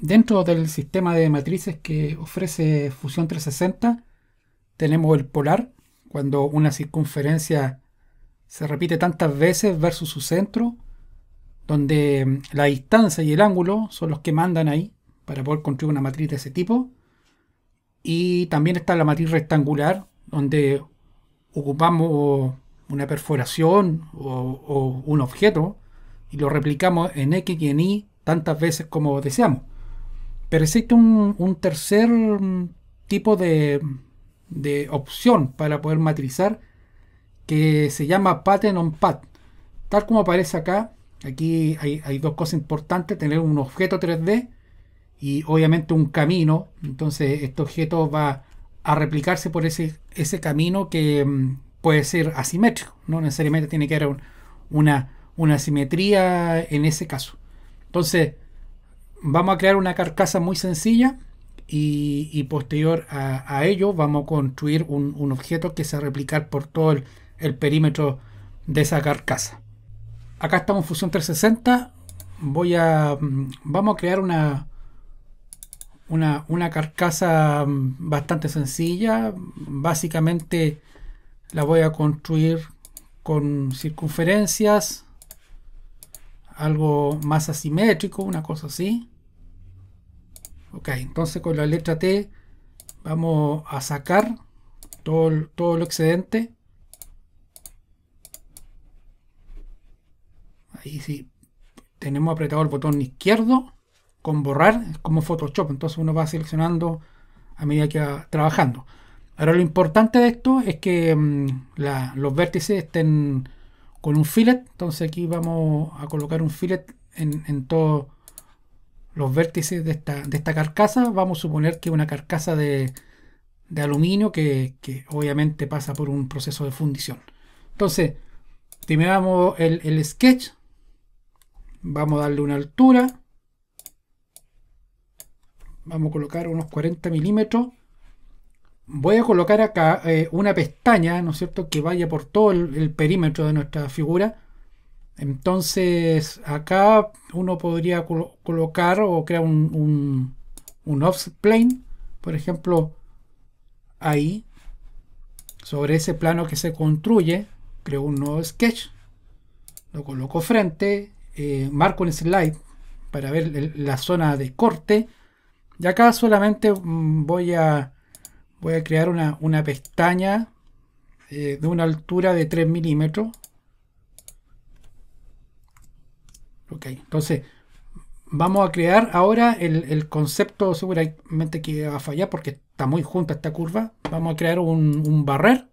Dentro del sistema de matrices que ofrece Fusión 360, tenemos el polar, cuando una circunferencia se repite tantas veces versus su centro, donde mm, la distancia y el ángulo son los que mandan ahí para poder construir una matriz de ese tipo. Y también está la matriz rectangular, donde ocupamos una perforación o, o un objeto y lo replicamos en X y en Y tantas veces como deseamos. Pero existe un, tercer mm, tipo de, opción para poder matrizar que se llama pattern on path. Tal como aparece acá, aquí hay, dos cosas importantes, tener un objeto 3D y obviamente un camino. Entonces este objeto va a replicarse por ese, ese camino que mm, puede ser asimétrico. No necesariamente tiene que haber una, una simetría en ese caso. Entonces, vamos a crear una carcasa muy sencilla y, posterior a, ello vamos a construir un, objeto que se va replicar por todo el, perímetro de esa carcasa. Acá estamos en Fusion 360. Voy a, mm, vamos a crear una, una, una, carcasa mm, bastante sencilla. Básicamente la voy a construir con circunferencias algo más asimétrico, una cosa así. Ok, entonces con la letra T vamos a sacar todo, todo lo excedente. Ahí sí, tenemos apretado el botón izquierdo con borrar, es como Photoshop, entonces uno va seleccionando a medida que va trabajando. Ahora lo importante de esto es que mm, los vértices estén con un fillet. Entonces aquí vamos a colocar un fillet en, todos los vértices de esta, carcasa. Vamos a suponer que una carcasa de, aluminio que, obviamente pasa por un proceso de fundición. Entonces, terminamos el, el sketch. Vamos a darle una altura. Vamos a colocar unos 40 milímetros voy a colocar acá eh, una pestaña, ¿no es cierto?, que vaya por todo el, perímetro de nuestra figura. Entonces, acá uno podría colocar o crear un, un, offset plane, por ejemplo, ahí, sobre ese plano que se construye, creo un nuevo sketch, lo coloco frente, eh, marco un slide para ver la zona de corte, y acá solamente mm, voy a voy a crear una, pestaña eh, de una altura de 3 milímetros. Ok, entonces vamos a crear ahora el, concepto, seguramente que va a fallar porque está muy junta esta curva. Vamos a crear un, barrer.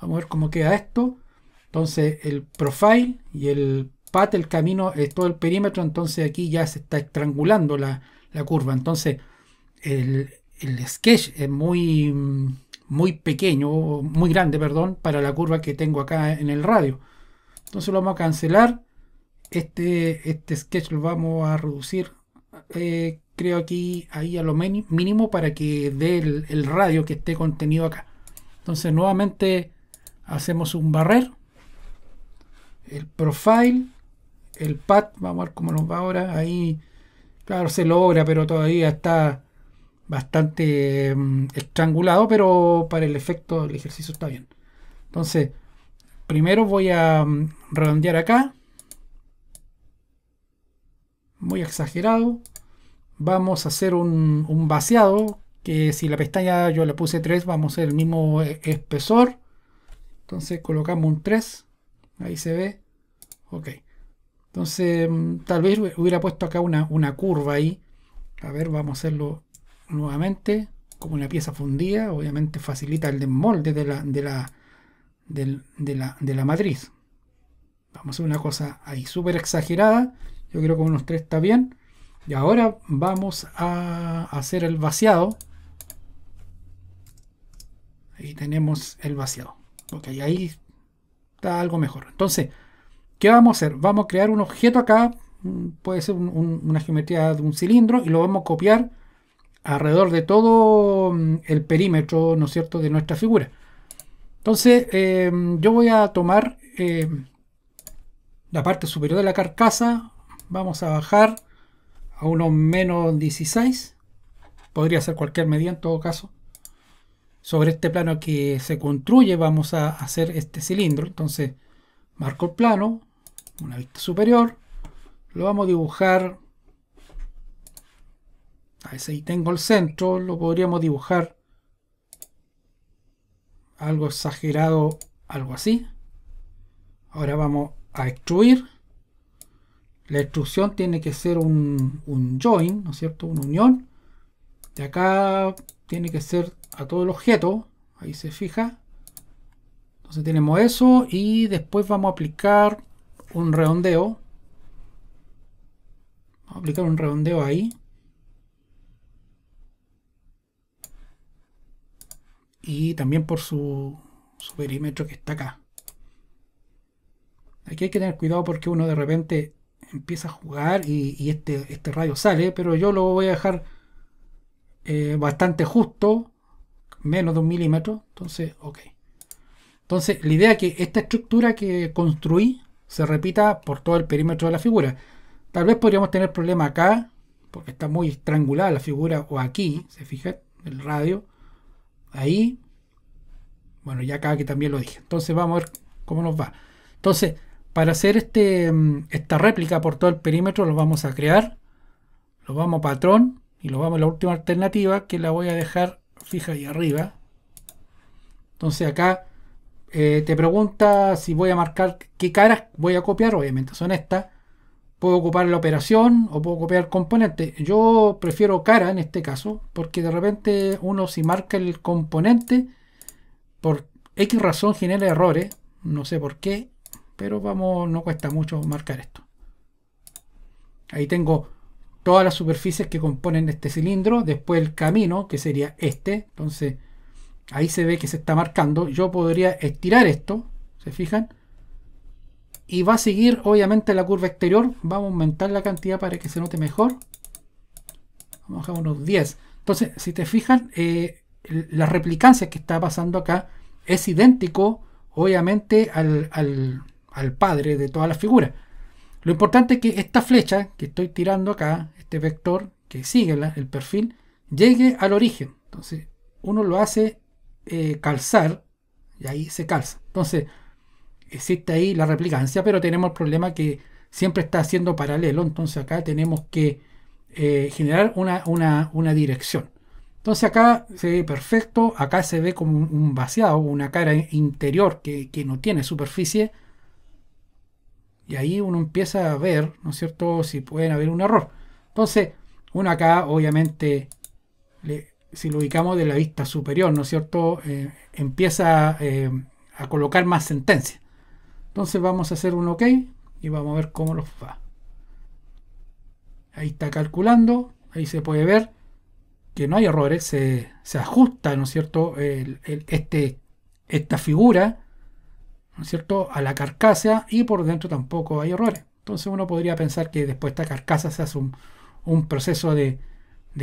Vamos a ver cómo queda esto. Entonces el profile y el path, el camino, es todo el perímetro. Entonces aquí ya se está estrangulando la curva. Entonces el, el sketch es muy, muy pequeño, muy grande, perdón, para la curva que tengo acá en el radio. Entonces lo vamos a cancelar. Este, este sketch lo vamos a reducir, eh, creo aquí, ahí a lo mínimo para que dé el, el radio que esté contenido acá. Entonces nuevamente hacemos un barrer, el profile, el pad, vamos a ver cómo nos va ahora, ahí, claro, se logra, pero todavía está bastante mm, estrangulado, pero para el efecto del ejercicio está bien. Entonces, primero voy a mm, redondear acá. Muy exagerado. Vamos a hacer un, vaciado, que si la pestaña yo le puse 3, vamos a hacer el mismo eh, espesor. Entonces colocamos un 3. Ahí se ve. Ok. Entonces, mm, tal vez hubiera puesto acá una, una curva ahí. A ver, vamos a hacerlo nuevamente como una pieza fundida, obviamente facilita el desmolde de la, de la, de, la, matriz. Vamos a hacer una cosa ahí súper exagerada. Yo creo que unos tres está bien. Y ahora vamos a hacer el vaciado. Ahí tenemos el vaciado. Ok, ahí está algo mejor. Entonces, ¿qué vamos a hacer? Vamos a crear un objeto acá. Mm, puede ser una geometría de un cilindro y lo vamos a copiar alrededor de todo mm, el perímetro, ¿no es cierto?, de nuestra figura. Entonces, em, yo voy a tomar em, la parte superior de la carcasa, vamos a bajar a unos menos 16, podría ser cualquier medida en todo caso. Sobre este plano que se construye vamos a hacer este cilindro, entonces marco el plano, una vista superior, lo vamos a dibujar a ese ahí tengo el centro, lo podríamos dibujar algo exagerado, algo así. Ahora vamos a extruir. La extrusión tiene que ser un, un join, ¿no es cierto? Una unión. De acá tiene que ser a todo el objeto. Ahí se fija. Entonces tenemos eso y después vamos a aplicar un redondeo. Vamos a aplicar un redondeo ahí. y también por su, perímetro que está acá. Aquí hay que tener cuidado porque uno de repente empieza a jugar y, este, este radio sale, pero yo lo voy a dejar eh, bastante justo, menos de un milímetro, entonces, ok. Entonces, la idea es que esta estructura que construí se repita por todo el perímetro de la figura. Tal vez podríamos tener problema acá, porque está muy estrangulada la figura, o aquí, se fija, el radio. Ahí, bueno, ya acá que también lo dije. Entonces vamos a ver cómo nos va. Entonces, para hacer este, mm, esta réplica por todo el perímetro, lo vamos a crear, lo vamos a patrón y lo vamos a la última alternativa que la voy a dejar fija ahí arriba. Entonces acá eh, te pregunta si voy a marcar qué caras voy a copiar, obviamente son estas puedo ocupar la operación o puedo copiar componente. Yo prefiero cara en este caso, porque de repente uno si marca el componente, por X razón genera errores, no sé por qué, pero vamos, no cuesta mucho marcar esto. Ahí tengo todas las superficies que componen este cilindro, después el camino, que sería este, entonces ahí se ve que se está marcando. Yo podría estirar esto, ¿se fijan? y va a seguir obviamente la curva exterior. Vamos a aumentar la cantidad para que se note mejor. Vamos a dejar unos 10. Entonces, si te fijan, eh, la replicancia que está pasando acá es idéntico, obviamente, al, padre de todas la figura Lo importante es que esta flecha que estoy tirando acá, este vector que sigue el perfil, llegue al origen. Entonces, uno lo hace eh, calzar y ahí se calza. Entonces, existe ahí la replicancia, pero tenemos el problema que siempre está haciendo paralelo, entonces acá tenemos que eh, generar una, dirección. Entonces acá se ve perfecto, acá se ve como un, vaciado, una cara interior que, no tiene superficie. Y ahí uno empieza a ver, ¿no es cierto?, si pueden haber un error. Entonces, uno acá obviamente, si lo ubicamos de la vista superior, ¿no es cierto?, eh, empieza eh, a colocar más sentencias. Entonces vamos a hacer un OK y vamos a ver cómo lo va. Ahí está calculando, ahí se puede ver que no hay errores, se, ajusta, ¿no es cierto?, este, esta figura, ¿no es cierto?, a la carcasa y por dentro tampoco hay errores. Entonces uno podría pensar que después esta carcasa se hace un, proceso de,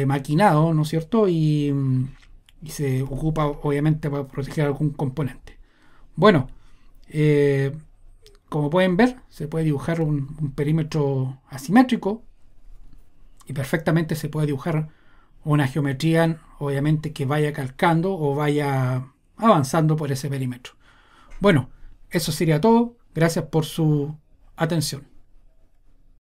maquinado, ¿no es cierto?, y, mm, y, se ocupa obviamente para proteger algún componente. Bueno, eh, como pueden ver, se puede dibujar un, perímetro asimétrico y perfectamente se puede dibujar una geometría, obviamente, que vaya calcando o vaya avanzando por ese perímetro. Bueno, eso sería todo. Gracias por su atención.